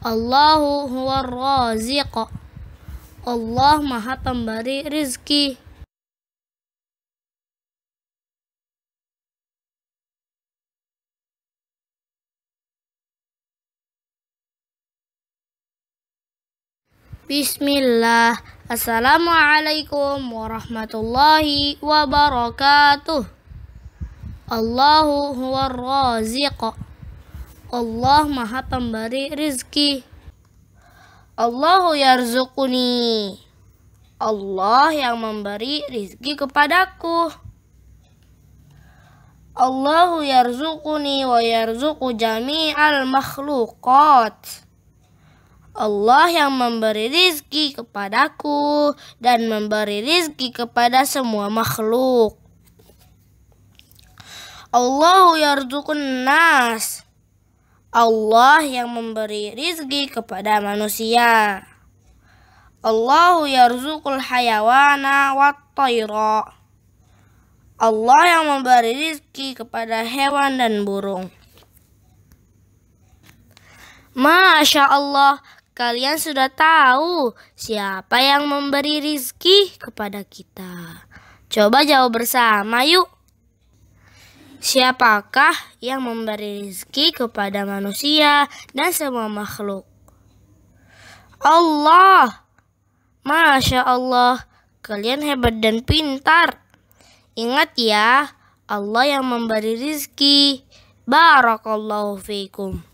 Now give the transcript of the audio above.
Allahu huwar raziq. Allah Maha Pemberi rizki. Bismillah. Assalamualaikum warahmatullahi wabarakatuh. Allahu huwar raziq. Allah maha pemberi rizki. Allahu yarzukuni. Allah yang memberi rizki kepadaku. Allahu yarzukuni wa yarzuku jami'al makhlukat. Allah yang memberi rizki kepadaku dan memberi rizki kepada semua makhluk. Allahu yarzukun nas. Allah yang memberi rizki kepada manusia. Allahu yarzuqul hayawana wattayra. Allah yang memberi rizki kepada hewan dan burung. Masya Allah, kalian sudah tahu siapa yang memberi rizki kepada kita. Coba jawab bersama yuk. Siapakah yang memberi rezeki kepada manusia dan semua makhluk? Allah. Masya Allah, kalian hebat dan pintar. Ingat ya, Allah yang memberi rizki. Barakallahu fiikum.